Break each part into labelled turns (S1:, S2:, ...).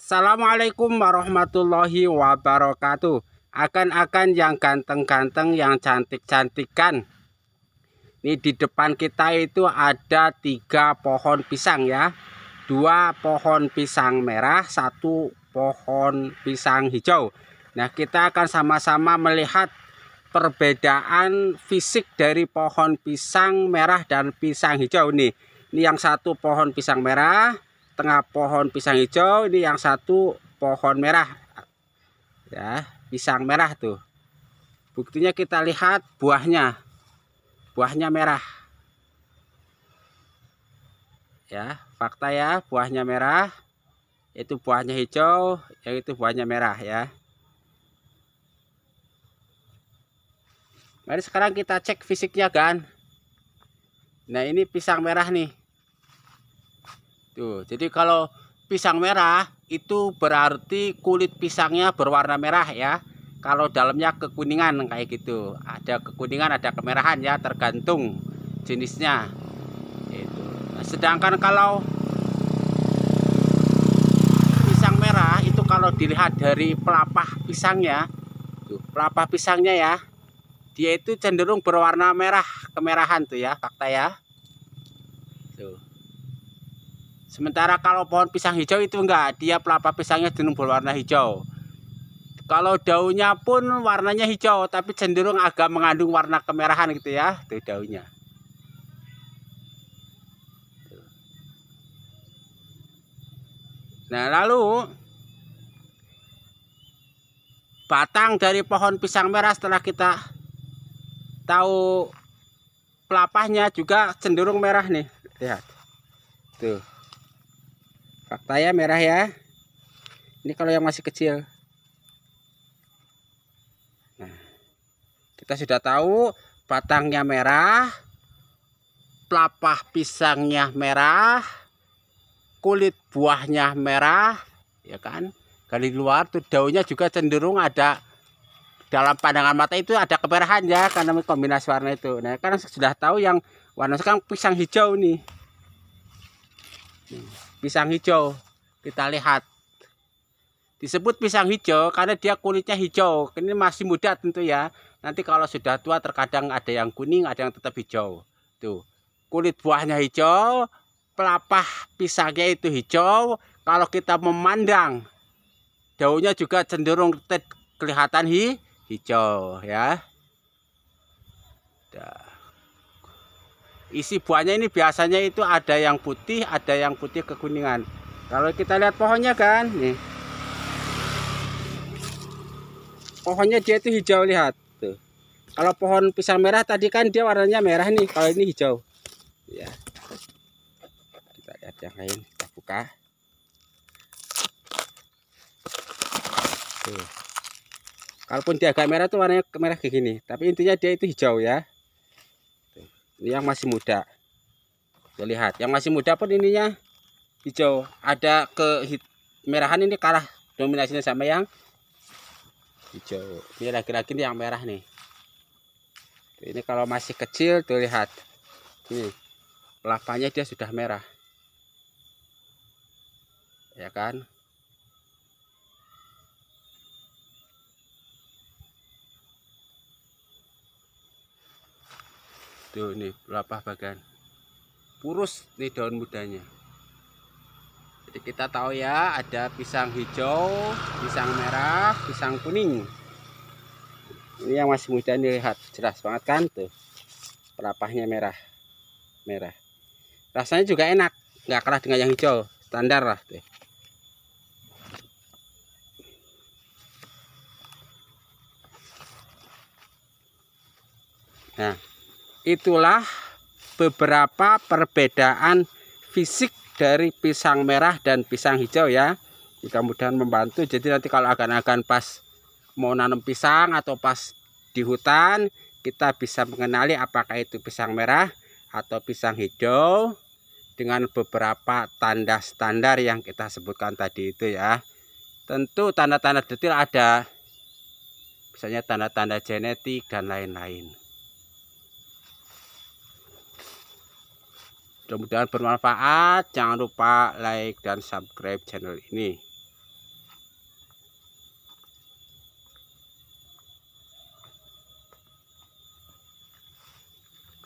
S1: Assalamualaikum warahmatullahi wabarakatuh. Akan-akan yang ganteng-ganteng, yang cantik-cantikan. Ini di depan kita itu ada tiga pohon pisang ya. Dua pohon pisang merah, satu pohon pisang hijau. Nah kita akan sama-sama melihat perbedaan fisik dari pohon pisang merah dan pisang hijau nih. Ini yang satu pohon pisang merah, tengah pohon pisang hijau ini yang satu pohon merah ya pisang merah tuh buktinya kita lihat buahnya buahnya merah ya fakta ya buahnya merah itu buahnya hijau yang itu buahnya merah ya mari sekarang kita cek fisiknya kan nah ini pisang merah nih Tuh, gitu. jadi kalau pisang merah itu berarti kulit pisangnya berwarna merah ya. Kalau dalamnya kekuningan kayak gitu. Ada kekuningan, ada kemerahan ya, tergantung jenisnya. Itu. Nah, sedangkan kalau pisang merah itu kalau dilihat dari pelapah pisangnya, tuh, pelapah pisangnya ya, dia itu cenderung berwarna merah, kemerahan tuh ya, fakta ya. Tuh. Sementara kalau pohon pisang hijau itu enggak, dia pelapa pisangnya cenderung warna hijau. Kalau daunnya pun warnanya hijau, tapi cenderung agak mengandung warna kemerahan gitu ya, itu daunnya. Nah, lalu batang dari pohon pisang merah setelah kita tahu pelapahnya juga cenderung merah nih. Lihat. Tuh. Fakta ya merah ya. Ini kalau yang masih kecil. Nah, kita sudah tahu batangnya merah, pelapah pisangnya merah, kulit buahnya merah, ya kan? Dari luar tuh daunnya juga cenderung ada dalam pandangan mata itu ada kemerahan ya karena kombinasi warna itu. Nah, karena sudah tahu yang warna sekarang pisang hijau nih. nih pisang hijau kita lihat disebut pisang hijau karena dia kulitnya hijau ini masih muda tentu ya nanti kalau sudah tua terkadang ada yang kuning ada yang tetap hijau tuh kulit buahnya hijau pelapah pisangnya itu hijau kalau kita memandang daunnya juga cenderung kelihatan hi hijau ya Dah isi buahnya ini biasanya itu ada yang putih ada yang putih kekuningan kalau kita lihat pohonnya kan nih pohonnya dia itu hijau lihat tuh kalau pohon pisang merah tadi kan dia warnanya merah nih kalau ini hijau ya kita lihat yang lain kita buka tuh kalaupun dia agak merah tuh warnanya merah kayak gini tapi intinya dia itu hijau ya yang masih muda terlihat. lihat yang masih muda pun ininya hijau ada ke merahan ini kalah dominasinya sama yang hijau ini lagi-lagi yang merah nih ini kalau masih kecil tuh lihat ini lapanya dia sudah merah ya kan tuh ini pelapah bagan purus nih daun mudanya jadi kita tahu ya ada pisang hijau pisang merah pisang kuning ini yang masih muda nih lihat jelas banget kan tuh lapahnya merah merah rasanya juga enak nggak kalah dengan yang hijau standar lah tuh nah itulah beberapa perbedaan fisik dari pisang merah dan pisang hijau ya mudah-mudahan membantu jadi nanti kalau akan-akan pas mau nanam pisang atau pas di hutan kita bisa mengenali apakah itu pisang merah atau pisang hijau dengan beberapa tanda standar yang kita sebutkan tadi itu ya tentu tanda-tanda detail ada misalnya tanda-tanda genetik dan lain-lain mudah-mudahan bermanfaat jangan lupa like dan subscribe channel ini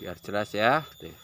S1: biar jelas ya Tuh.